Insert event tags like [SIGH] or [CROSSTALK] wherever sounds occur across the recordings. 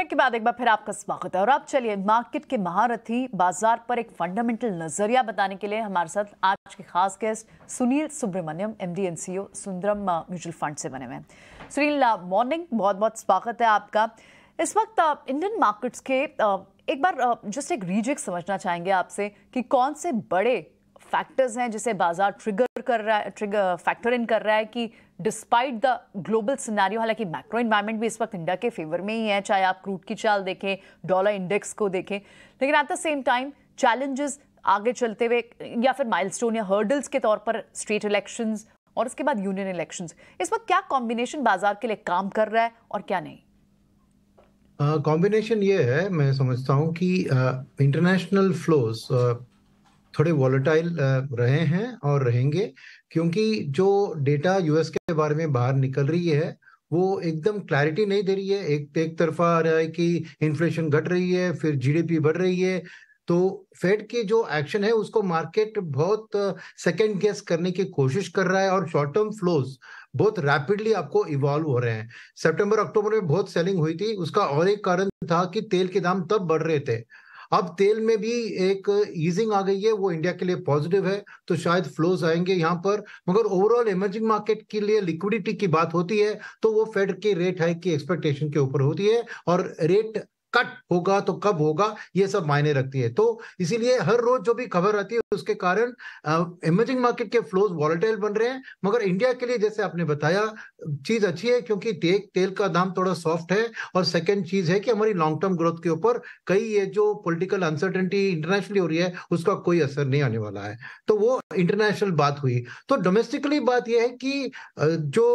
Break के बाद एक बार फिर आपका स्वागत है और अब चलिए मार्केट के महारथी बाजार पर एक फंडामेंटल नजरिया बताने के लिए हमारे साथ आज के खास guest Sunil Subramaniam MD and CEO e Sundaram mutual fund से बने हुए हैं सुनील मॉर्निंग बहुत बहुत स्वागत है आपका इस वक्त इंडियन मार्केट्स के एक बार जस्ट एक रीजिक समझना चाहेंगे आपसे कि कौन से बड़े फैक्टर्स हैं जिसे बाजार ट्रिगर कर रहा है ट्रिगर फैक्टर इन कर रहा है कि डिस्पाइट द ग्लोबल सिनारियो हालांकि मैक्रो इन्वायरमेंट भी इस वक्त इंडिया के फेवर में ही है चाहे आप क्रूड की चाल देखें डॉलर इंडेक्स को देखें लेकिन at the same time challenges आगे चलते हुए या फिर माइलस्टोन या हर्डल्स के तौर पर स्टेट इलेक्शंस और उसके बाद यूनियन इलेक्शंस इस वक्त क्या कॉम्बिनेशन बाजार के लिए काम कर रहा है और क्या नहीं कॉम्बिनेशन uh, ये है मैं समझता हूँ कि इंटरनेशनल uh, फ्लोज थोड़े वॉलेटाइल रहे हैं और रहेंगे क्योंकि जो डेटा यूएस के बारे में बाहर निकल रही है वो एकदम क्लैरिटी नहीं दे रही है एक एक तरफा आ रहा है कि इन्फ्लेशन घट रही है फिर जीडीपी बढ़ रही है तो फेड के जो एक्शन है उसको मार्केट बहुत सेकेंड गेस करने की कोशिश कर रहा है और शॉर्ट टर्म फ्लोज बहुत रैपिडली आपको इवॉल्व हो रहे हैं सितंबर अक्टूबर में बहुत सेलिंग हुई थी उसका और एक कारण था कि तेल के दाम तब बढ़ रहे थे अब तेल में भी एक ईजिंग आ गई है वो इंडिया के लिए पॉजिटिव है तो शायद फ्लोज आएंगे यहाँ पर मगर ओवरऑल इमर्जिंग मार्केट के लिए लिक्विडिटी की बात होती है तो वो फेड के रेट हाइक की एक्सपेक्टेशन के ऊपर होती है और रेट कट होगा तो कब होगा ये सब मायने रखती है तो इसीलिए हर रोज जो भी खबर आती है उसके कारण इमर्जिंग मार्केट के फ्लोज वॉलेटाइल बन रहे हैं मगर इंडिया के लिए जैसे आपने बताया चीज अच्छी है क्योंकि तेल तेल का दाम थोड़ा सॉफ्ट है और सेकेंड चीज है कि हमारी लॉन्ग टर्म ग्रोथ के ऊपर कई ये जो पोलिटिकल अनसर्टेनिटी इंटरनेशनली हो रही है उसका कोई असर नहीं आने वाला है तो वो इंटरनेशनल बात हुई तो डोमेस्टिकली बात यह है कि जो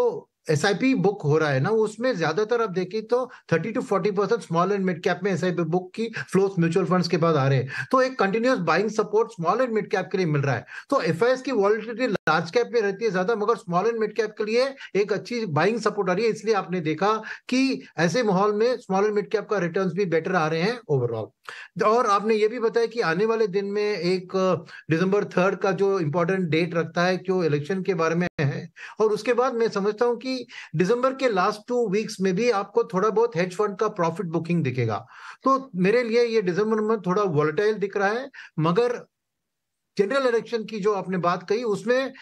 एस आई पी बुक हो रहा है ना उसमें ज्यादातर आप देखिए तो thirty to forty percent small and mid cap में एस बुक की फ्लोस म्यूचुअल फंड्स के बाद आ रहे हैं तो एक continuous buying support small and mid cap के लिए मिल रहा है तो एफ आई एस की वॉलिटी लार्ज कैप में रहती है ज्यादा मगर स्मॉल एंड मिड कैप के लिए एक अच्छी बाइंग सपोर्ट आ रही है इसलिए आपने देखा कि ऐसे माहौल में स्मॉल एंड मिड कैप का रिटर्न भी बेटर आ रहे हैं ओवरऑल और आपने ये भी बताया कि आने वाले दिन में एक दिसंबर थर्ड का जो इम्पोर्टेंट डेट रखता है जो इलेक्शन के बारे में हैं और उसके बाद मैं समझता हूं कि दिसंबर के लास्ट टू वीक्स में भी आपको थोड़ा बहुत हेज फंड का प्रॉफिट बुकिंग दिखेगा तो मेरे लिए ये दिसंबर में थोड़ा वॉलेटाइल दिख रहा है मगर जनरल इलेक्शन की जो आपने बात कही उसमें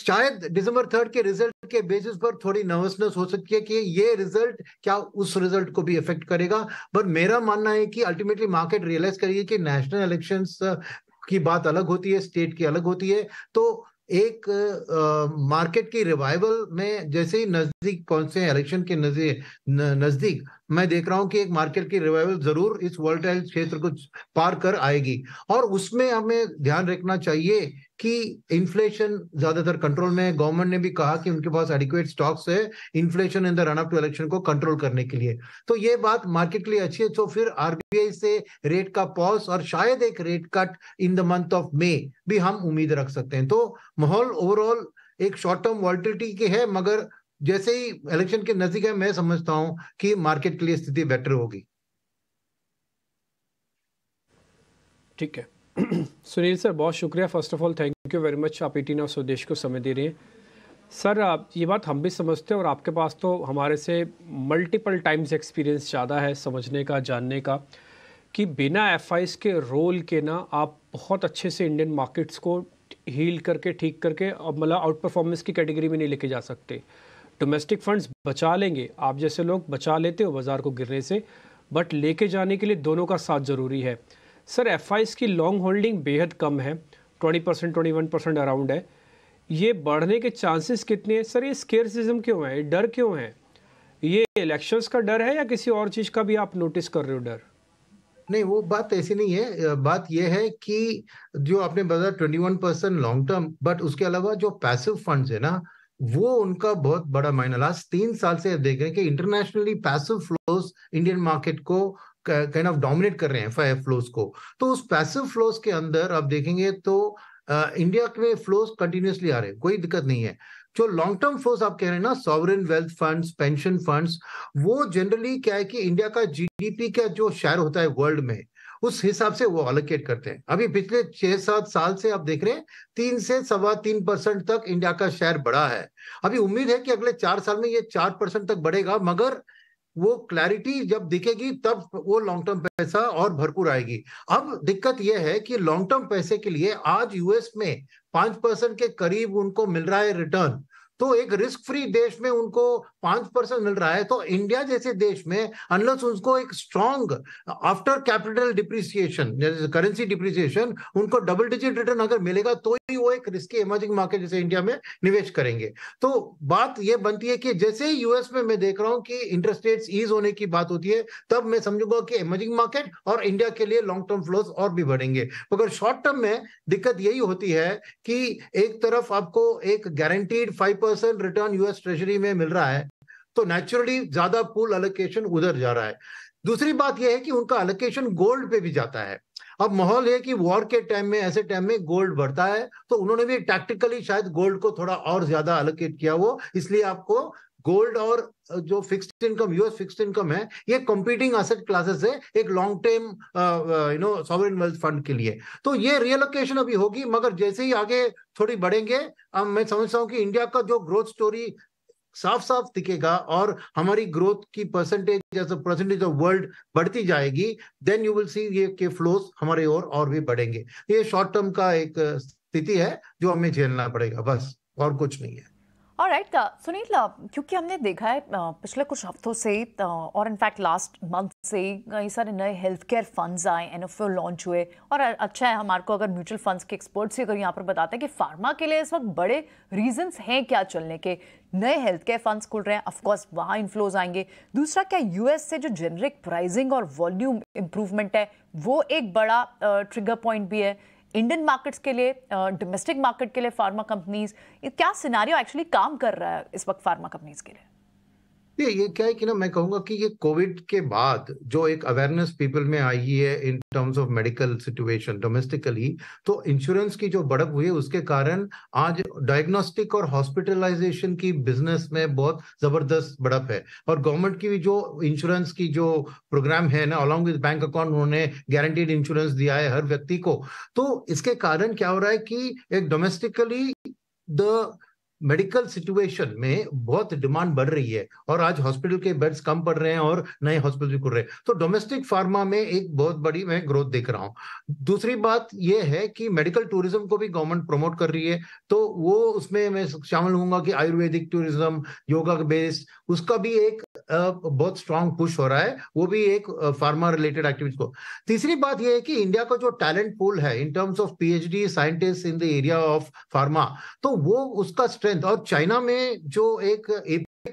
शायद दिसंबर थर्ड के रिजल्ट के बेसिस पर थोड़ी नर्वसनेस हो सकती है कि ये रिजल्ट क्या उस रिजल्ट को भी इफेक्ट करेगा बट मेरा मानना है कि अल्टीमेटली मार्केट रियलाइज करिए कि नेशनल इलेक्शंस की बात अलग होती है स्टेट की अलग होती है तो एक मार्केट की रिवाइवल में जैसे ही नजदीक कौन से इलेक्शन के नजदीक मैं देख रहा हूं कि एक मार्केट की रिवाइवल जरूर इस वर्ल्टाइल क्षेत्र को पार कर आएगी और उसमें हमें ध्यान रखना चाहिए कि इन्फ्लेशन ज्यादातर कंट्रोल में है गवर्नमेंट ने भी कहा कि उनके पास एडिक्वेट स्टॉक्स है inflation in the run up to election को कंट्रोल करने के लिए तो ये बात मार्केट के लिए अच्छी है तो फिर आरबीआई से रेट का पॉज और शायद एक rate cut in the month of May भी हम उम्मीद रख सकते हैं तो माहौल ओवरऑल एक शॉर्ट टर्म वॉल्टिटी के है मगर जैसे ही इलेक्शन के नजदीक है मैं समझता हूं कि मार्केट के लिए स्थिति बेटर होगी ठीक है [CLEARS THROAT] सुनील सर बहुत शुक्रिया first of all thank you very much आप एटीन और स्वदेश को समय दे रहे हैं सर आप ये बात हम भी समझते हैं और आपके पास तो हमारे से मल्टीपल टाइम्स एक्सपीरियंस ज़्यादा है समझने का जानने का कि बिना एफ के रोल के ना आप बहुत अच्छे से इंडियन मार्केट्स को हील करके ठीक करके अब मतलब आउट परफॉर्मेंस की कैटेगरी में नहीं लेके जा सकते डोमेस्टिक फंड्स बचा लेंगे आप जैसे लोग बचा लेते हो बाज़ार को गिरने से बट लेके जाने के लिए दोनों का साथ ज़रूरी है सर एफ की लॉन्ग होल्डिंग बेहद कम है twenty percent twenty one percent around है ये बढ़ने के चांसेस कितने हैं सर ये स्केयरसिज्म क्यों है डर क्यों है ये इलेक्शंस का डर है या किसी और चीज़ का भी आप नोटिस कर रहे हो डर नहीं वो बात ऐसी नहीं है बात यह है कि जो आपने बताया twenty one percent long term but उसके अलावा जो पैसिव फंड्स है ना वो उनका बहुत बड़ा मायने लास्ट तीन साल से देख रहे हैं कि internationally passive flows Indian market को काइंड ऑफ डोमिनेट कर रहे हैं फाइव फ्लोस को तो उस पैसिव फ्लोज के अंदर आप देखेंगे तो इंडिया में फ्लोस कंटिन्यूसली आ रहे हैं कोई दिक्कत नहीं है जो लॉन्ग टर्म फ्लोज आप कह रहे हैं ना sovereign wealth funds pension funds वो जनरली क्या है कि इंडिया का जीडीपी का जो शेयर होता है वर्ल्ड में उस हिसाब से वो अलोकेट करते हैं अभी पिछले छह सात साल से आप देख रहे हैं तीन से सवा तीन परसेंट तक इंडिया का शेयर बढ़ा है अभी उम्मीद है कि अगले चार साल में ये चार परसेंट तक बढ़ेगा मगर वो क्लैरिटी जब दिखेगी तब वो लॉन्ग टर्म पैसा और भरपूर आएगी अब दिक्कत यह है कि लॉन्ग टर्म पैसे के लिए आज यूएस में पांच परसेंट के करीब उनको मिल रहा है रिटर्न तो एक रिस्क फ्री देश में उनको पांच परसेंट मिल रहा है तो इंडिया जैसे देश में अनलस उनको एक strong after capital depreciation currency depreciation उनको डबल डिजिट रिटर्न अगर मिलेगा तो ही वो एक रिस्की इमर्जिंग मार्केट जैसे इंडिया में निवेश करेंगे तो बात यह बनती है कि जैसे ही यूएस में मैं देख रहा हूं कि इंटरेस्ट रेट ईज होने की बात होती है तब मैं समझूंगा कि इमर्जिंग मार्केट और इंडिया के लिए लॉन्ग टर्म फ्लोज और भी बढ़ेंगे मगर शॉर्ट टर्म में दिक्कत यही होती है कि एक तरफ आपको एक guaranteed five percent return US treasury में मिल रहा है तो नेचुरली ज्यादा पूल अलोकेशन उधर जा रहा है दूसरी बात यह है कि उनका अलोकेशन गोल्ड पे भी जाता है अब माहौल है कि वॉर के टाइम में ऐसे टाइम में गोल्ड बढ़ता है तो उन्होंने भी टैक्टिकली शायद गोल्ड को थोड़ा और ज्यादा अलोकेट किया वो इसलिए आपको गोल्ड और जो fixed income US fixed income है ये कॉम्पीटिंग असेट क्लासेस है एक long term you know sovereign wealth fund के लिए तो ये रियलोकेशन अभी होगी मगर जैसे ही आगे थोड़ी बढ़ेंगे अब मैं समझता हूँ कि इंडिया का जो ग्रोथ स्टोरी साफ साफ दिखेगा और हमारी ग्रोथ की परसेंटेज परसेंटेज ऑफ वर्ल्ड बढ़ती जाएगी देन यू विल सी ये के फ्लोस हमारे और, और भी बढ़ेंगे ये शॉर्ट टर्म का एक स्थिति है जो हमें झेलना पड़ेगा बस और कुछ नहीं है और राइट सुनील क्योंकि हमने देखा है uh, पिछले कुछ हफ्तों से uh, और इनफैक्ट लास्ट मंथ से कई uh, सारे नए हेल्थ केयर फंड्स आए एन एफ लॉन्च हुए और अच्छा है हमारे को अगर म्यूचुअल फंड्स के एक्सपर्ट्स से अगर यहाँ पर बताते हैं कि फार्मा के लिए इस वक्त बड़े रीजंस हैं क्या चलने के नए हेल्थ केयर फंड्स खुल रहे हैं ऑफकोर्स वहाँ इन्फ्लोज आएंगे दूसरा क्या यूएस से जो जेनरिक प्राइजिंग और वॉल्यूम इम्प्रूवमेंट है वो एक बड़ा ट्रिगर पॉइंट भी है इंडियन मार्केट्स के लिए डोमेस्टिक मार्केट के लिए फार्मा कंपनीज क्या सिनारियो एक्चुअली काम कर रहा है इस वक्त फार्मा कंपनीज के लिए ये ये क्या है कि ना मैं कहूंगा कि ये कोविड के बाद जो एक अवेयरनेस पीपल में आई है in terms of medical situation domestically तो इंश्योरेंस की जो बढ़त हुई है उसके कारण आज डायग्नोस्टिक और हॉस्पिटलाइजेशन की बिजनेस में बहुत जबरदस्त बढ़त है और गवर्नमेंट की भी जो इंश्योरेंस की जो प्रोग्राम है ना अलॉन्ग विद बैंक अकाउंट उन्होंने गारंटीड इंश्योरेंस दिया है हर व्यक्ति को तो इसके कारण क्या हो रहा है कि एक डोमेस्टिकली द मेडिकल सिचुएशन में बहुत डिमांड बढ़ रही है और आज हॉस्पिटल के बेड्स कम पड़ रहे हैं और नए हॉस्पिटल भी खुल रहे हैं तो डोमेस्टिक फार्मा में एक बहुत बड़ी मैं ग्रोथ देख रहा हूँ दूसरी बात यह है कि मेडिकल टूरिज्म को भी गवर्नमेंट प्रमोट कर रही है तो वो उसमें मैं शामिल हूँ कि आयुर्वेदिक टूरिज्म योगा बेस्ड उसका भी एक बहुत स्ट्रांग पुश हो रहा है वो भी एक फार्मा रिलेटेड एक्टिविटीज को तीसरी बात यह है कि इंडिया का जो टैलेंट पूल है in terms of PhD scientist in the area of pharma तो वो उसका स्ट्रेंथ और चाइना में जो एक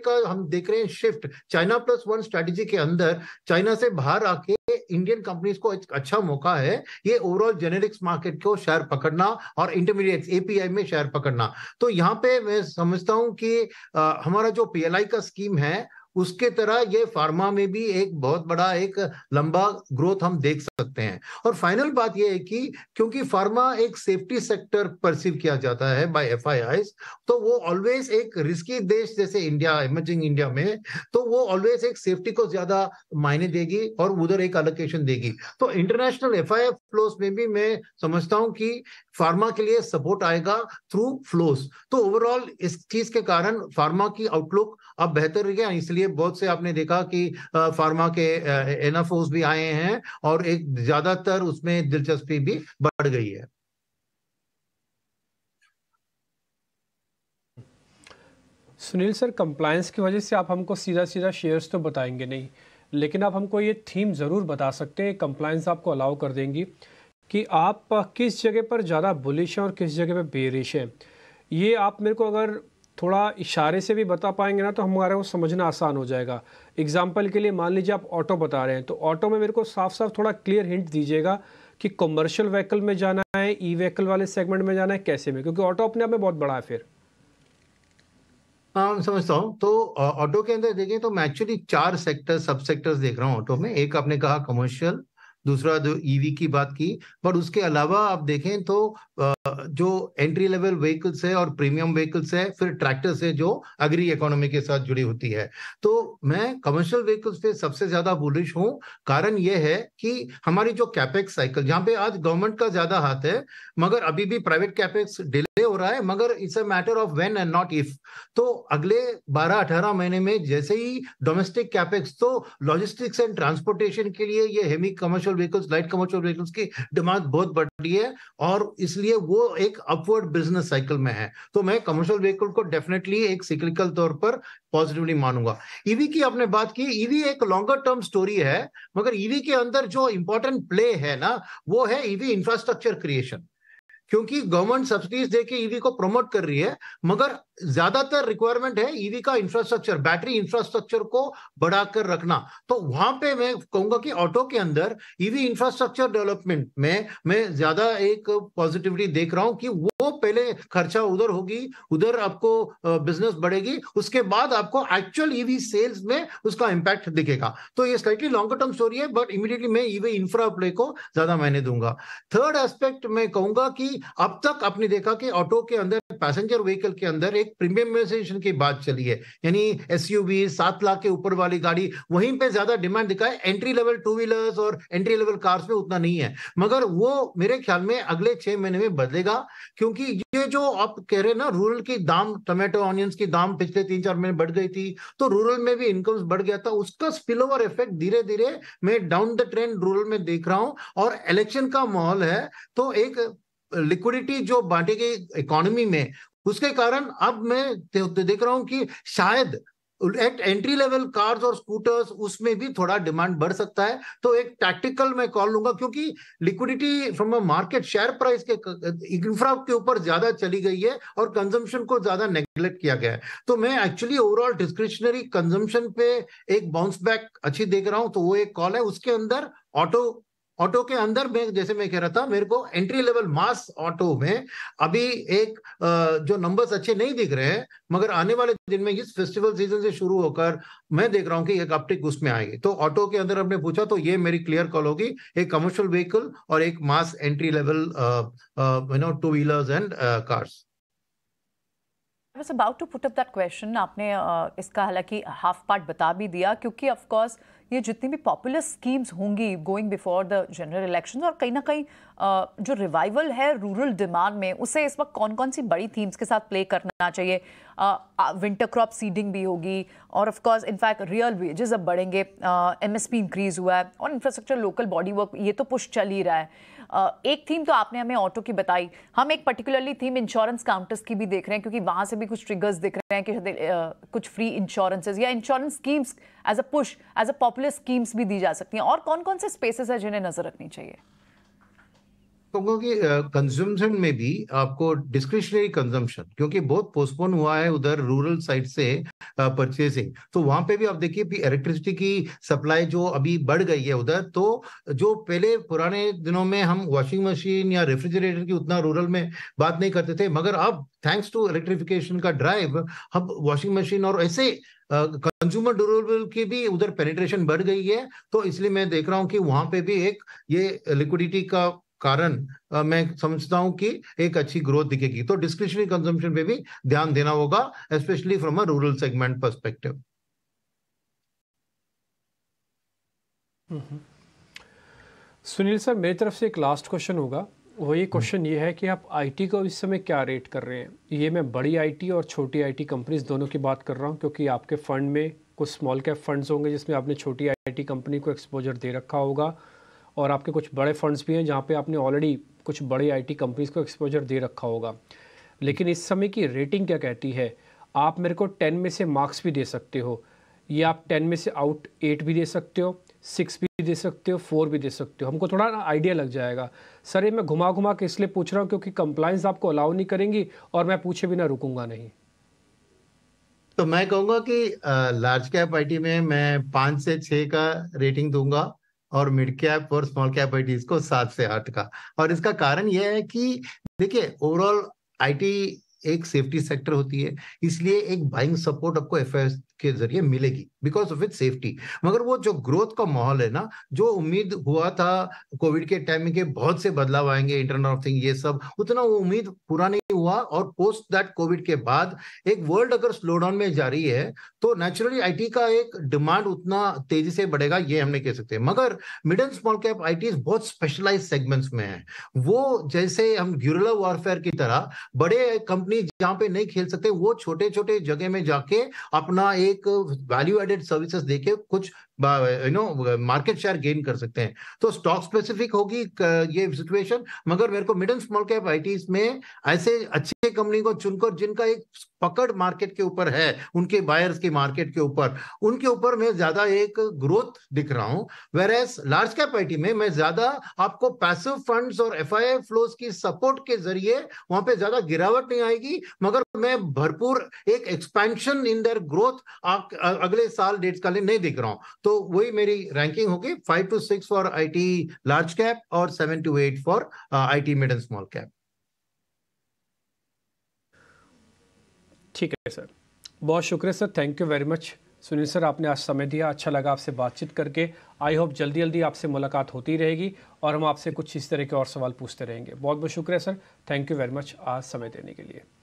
का हम देख रहे हैं shift China plus one strategy के अंदर चाइना से बाहर आके इंडियन कंपनीज को अच्छा मौका है ये ओवरऑल जेनेरिक्स मार्केट को शेयर पकड़ना और इंटरमीडिएट एपीआई में शेयर पकड़ना तो यहाँ पे मैं समझता हूँ कि आ, हमारा जो पीएलआई का स्कीम है उसके तरह ये फार्मा में भी एक बहुत बड़ा एक लंबा ग्रोथ हम देख सकते हैं और फाइनल बात यह है कि क्योंकि फार्मा एक सेफ्टी सेक्टर परसीव किया जाता है बाय एफ तो वो ऑलवेज एक रिस्की देश जैसे इंडिया इमर्जिंग इंडिया में तो वो ऑलवेज एक सेफ्टी को ज्यादा मायने देगी और उधर एक अलोकेशन देगी तो इंटरनेशनल एफ आई फ्लोस में भी मैं समझता हूँ कि फार्मा के लिए सपोर्ट आएगा थ्रू फ्लोस तो ओवरऑल इस चीज के कारण फार्मा की आउटलुक अब बेहतर है इसलिए लिए बहुत से आपने देखा कि फार्मा के एनाफोर्स भी आए हैं और एक ज्यादातर उसमें दिलचस्पी भी बढ़ गई है सुनील सर कंप्लायंस की वजह से आप हमको सीधा सीधा शेयर्स तो बताएंगे नहीं लेकिन आप हमको ये थीम ज़रूर बता सकते हैं कंप्लायंस आपको अलाउ कर देंगी कि आप किस जगह पर ज़्यादा बुलिश हैं और किस जगह पर बेरिश हैं ये आप मेरे को अगर थोड़ा इशारे से भी बता पाएंगे ना तो हमारे को समझना आसान हो जाएगा एग्जाम्पल के लिए मान लीजिए आप ऑटो बता रहे हैं तो ऑटो में मेरे को साफ साफ थोड़ा क्लियर हिंट दीजिएगा कि कमर्शियल व्हीकल में जाना है ई व्हीकल वाले सेगमेंट में जाना है कैसे में क्योंकि ऑटो अपने आप में बहुत बड़ा है फिर हाँ समझता हूँ तो ऑटो के अंदर देखें तो मैं एक्चुअली चार सेक्टर सब सेक्टर्स देख रहा हूँ ऑटो में एक आपने कहा कमर्शियल दूसरा जो ईवी e की बात की बट उसके अलावा आप देखें तो जो एंट्री लेवल व्हीकल्स है और प्रीमियम व्हीकल्स है फिर ट्रैक्टर्स है जो अग्री इकोनॉमी के साथ जुड़ी होती है तो मैं कमर्शियल व्हीकल्स पे सबसे ज्यादा बुलिश हूँ कारण यह है कि हमारी जो कैपेक्स साइकिल जहाँ पे आज गवर्नमेंट का ज्यादा हाथ है मगर अभी भी प्राइवेट कैपेक्स डिले हो रहा है मगर it's a matter of when and not if तो अगले बारह अठारह महीने में जैसे ही डोमेस्टिक कैपेक्स तो लॉजिस्टिक्स एंड ट्रांसपोर्टेशन के लिए ये हेमी commercial commercial vehicles light commercial vehicles की डिमांड बहुत बढ़ रही है और इसलिए वो एक अपवर्ड बिजनेस साइकिल में है तो मैं कमर्शियल व्हीकल को डेफिनेटली एक सिक्लिकल तौर पर पॉजिटिवली मानूंगा ईवी e की आपने बात की ईवी e एक लॉन्गर टर्म स्टोरी है मगर ईवी e के अंदर जो इंपॉर्टेंट प्ले है ना वो है ईवी इंफ्रास्ट्रक्चर क्रिएशन क्योंकि गवर्नमेंट सब्सिडीज देके ईवी को प्रमोट कर रही है मगर ज्यादातर रिक्वायरमेंट है ईवी का इंफ्रास्ट्रक्चर बैटरी इंफ्रास्ट्रक्चर को बढ़ाकर रखना तो वहां पे मैं कहूंगा कि ऑटो के अंदर ईवी इंफ्रास्ट्रक्चर डेवलपमेंट में मैं ज्यादा एक पॉजिटिविटी देख रहा हूं कि वो पहले खर्चा उधर होगी उधर आपको बिजनेस बढ़ेगी उसके बाद आपको एक्चुअल ईवी सेल्स में उसका इंपैक्ट दिखेगा तो ये स्लाइटली लॉन्ग टर्म स्टोरी है बट इमीडिएटली मैं ईवी इंफ्रा प्ले को ज्यादा मायने दूंगा थर्ड एस्पेक्ट मैं कहूंगा कि अब तक आपने देखा कि ऑटो के अंदर पैसेंजर व्हीकल के अंदर एक प्रीमियमाइजेशन की बात चली है यानी एस सात लाख के ऊपर वाली गाड़ी वहीं पे ज्यादा डिमांड दिखा है एंट्री लेवल टू व्हीलर्स और एंट्री लेवल कार्स में उतना नहीं है मगर वो मेरे ख्याल में अगले छह महीने में बदलेगा क्योंकि ये जो आप कह रहे हैं ना रूरल की दाम टोमेटो ऑनियंस की दाम पिछले तीन चार महीने बढ़ गई थी तो रूरल में भी इनकम बढ़ गया था उसका स्पिल ओवर इफेक्ट धीरे धीरे मैं डाउन द ट्रेंड रूरल में देख रहा हूं और इलेक्शन का माहौल है तो एक लिक्विडिटी जो बांटी गई इकोनॉमी में उसके कारण अब मैं देख रहा हूं कि शायद एट एंट्री लेवल कार्स और स्कूटर्स उसमें भी थोड़ा डिमांड बढ़ सकता है तो एक टैक्टिकल मैं कॉल लूंगा क्योंकि liquidity from a market share price के इंफ्रा के ऊपर ज्यादा चली गई है और कंजम्पशन को ज्यादा नेग्लेक्ट किया गया है तो मैं एक्चुअली ओवरऑल डिस्क्रिप्शनरी कंजम्पशन पे एक बाउंस बैक अच्छी देख रहा हूँ तो वो एक कॉल है उसके अंदर ऑटो ऑटो के अंदर में जैसे मैं कह रहा था मेरे को एंट्री लेवल मास ऑटो में अभी एक जो नंबर्स अच्छे नहीं दिख रहे हैं मगर आने वाले दिन में इस फेस्टिवल सीजन से शुरू होकर मैं देख रहा हूँ कि एक अपटिक उसमें आएगी तो ऑटो के अंदर आपने पूछा तो ये मेरी क्लियर कॉल होगी एक कमर्शियल व्हीकल और एक mass entry level you know two wheelers and cars I was about to put up that question. आपने uh, इसका हालांकि हाफ पार्ट बता भी दिया क्योंकि ऑफ कोर्स ये जितनी भी पॉपुलर स्कीम्स होंगी going before the general election और कहीं ना कहीं जो रिवाइवल है रूरल डिमांड में उसे इस वक्त कौन कौन सी बड़ी थीम्स के साथ प्ले करना चाहिए विंटर क्रॉप सीडिंग भी होगी और ऑफकोर्स इनफैक्ट रियल वेजेस अब बढ़ेंगे एम एस पी इंक्रीज़ हुआ है और इंफ्रास्ट्रक्चर लोकल बॉडी वर्क ये तो पुश चल ही रहा है एक थीम तो आपने हमें ऑटो की बताई हम एक पर्टिकुलरली थीम इंश्योरेंस काउंटर्स की भी देख रहे हैं क्योंकि वहां से भी कुछ ट्रिगर्स दिख रहे हैं कि कुछ फ्री इंश्योरेंसेज या insurance schemes as a push as a popular schemes भी दी जा सकती हैं और कौन कौन से स्पेसेस है जिन्हें नजर रखनी चाहिए कहूँगा कि कंज्यूमशन में भी आपको डिस्क्रिशनरी कंजम्पशन क्योंकि बहुत पोस्टपोन हुआ है उधर रूरल साइड से परचेसिंग तो वहां पे भी आप देखिए भी इलेक्ट्रिसिटी की सप्लाई जो अभी बढ़ गई है उधर तो जो पहले पुराने दिनों में हम वॉशिंग मशीन या रेफ्रिजरेटर की उतना रूरल में बात नहीं करते थे मगर अब थैंक्स टू इलेक्ट्रिफिकेशन का ड्राइव हम वॉशिंग मशीन और ऐसे कंज्यूमर uh, ड्यूरेबल की भी उधर पेनिट्रेशन बढ़ गई है तो इसलिए मैं देख रहा हूँ कि वहां पे भी एक ये लिक्विडिटी का कारण मैं समझता हूं कि एक अच्छी ग्रोथ दिखेगी तो डिस्क्रिशनरी कंजम्पशन पे भी ध्यान देना होगा specially from a rural segment perspective Sunil sir मेरी तरफ से एक लास्ट क्वेश्चन होगा वही क्वेश्चन हम्म। ये है कि आप आईटी को इस समय क्या रेट कर रहे हैं ये मैं बड़ी आईटी और छोटी आईटी कंपनीज दोनों की बात कर रहा हूँ क्योंकि आपके फंड में कुछ स्मॉल कैप फंड्स होंगे जिसमें आपने छोटी आईटी कंपनी को एक्सपोजर दे रखा होगा और आपके कुछ बड़े फंड्स भी हैं जहाँ पे आपने ऑलरेडी कुछ बड़े आईटी कंपनीज को एक्सपोजर दे रखा होगा लेकिन इस समय की रेटिंग क्या कहती है आप मेरे को टेन में से मार्क्स भी दे सकते हो या आप टेन में से आउट एट भी दे सकते हो सिक्स भी दे सकते हो फोर भी दे सकते हो हमको थोड़ा आइडिया लग जाएगा सर ये मैं घुमा घुमा के इसलिए पूछ रहा हूँ क्योंकि कंप्लाइंस आपको अलाउ नहीं करेंगी और मैं पूछे बिना रुकूंगा नहीं तो मैं कहूँगा कि लार्ज कैप आईटी में मैं पाँच से छः का रेटिंग दूंगा और मिड कैप और स्मॉल कैप आईटीज को सात से आठ का और इसका कारण यह है कि देखिए ओवरऑल आईटी एक सेफ्टी सेक्टर होती है इसलिए एक बाइंग सपोर्ट आपको एफ के जरिए मिलेगी बिकॉज ऑफ इट सेफ्टी मगर वो जो ग्रोथ का माहौल है ना जो उम्मीद हुआ था कोविड के टाइम के बहुत से बदलाव आएंगे इंटरनेट ऑफ थिंग ये सब उतना वो उम्मीद पूरा नहीं हुआ और पोस्ट दैट कोविड के बाद एक वर्ल्ड अगर स्लो डाउन में जा रही है तो नेचुरली आईटी का एक डिमांड उतना तेजी से बढ़ेगा ये हमने कह सकते हैं मगर mid and small cap IT बहुत स्पेशलाइज सेगमेंट्स में है वो जैसे हम ग्यूरला वॉरफेयर की तरह बड़े कंपनी कंपनीज जहां पे नहीं खेल सकते वो छोटे छोटे जगह में जाके अपना एक वैल्यू एडेड सर्विसेज देके कुछ you know market share gain कर सकते हैं तो स्टॉक स्पेसिफिक होगी ये सिचुएशन मगर मेरे को mid and small cap ITs में ऐसे अच्छे कंपनी को चुनकर जिनका एक पकड़ मार्केट के ऊपर है उनके बायर्स के मार्केट के ऊपर उनके ऊपर मैं ज्यादा एक ग्रोथ दिख रहा हूं whereas large cap IT में मैं ज्यादा आपको पैसिव फंड्स और एफ आई फ्लोज की सपोर्ट के जरिए वहां पे ज्यादा गिरावट नहीं आएगी मगर मैं भरपूर एक एक्सपेंशन इन दर ग्रोथ अगले साल डेट्स का नहीं दिख रहा हूं तो वही मेरी रैंकिंग होगी five to six for IT large cap और seven to eight for IT mid and small cap ठीक है सर बहुत शुक्रिया sir thank you very much Sunil sir आपने आज समय दिया अच्छा लगा आपसे बातचीत करके आई होप जल्दी जल्दी आपसे मुलाकात होती रहेगी और हम आपसे कुछ इस तरह के और सवाल पूछते रहेंगे बहुत बहुत शुक्रिया sir thank you very much आज समय देने के लिए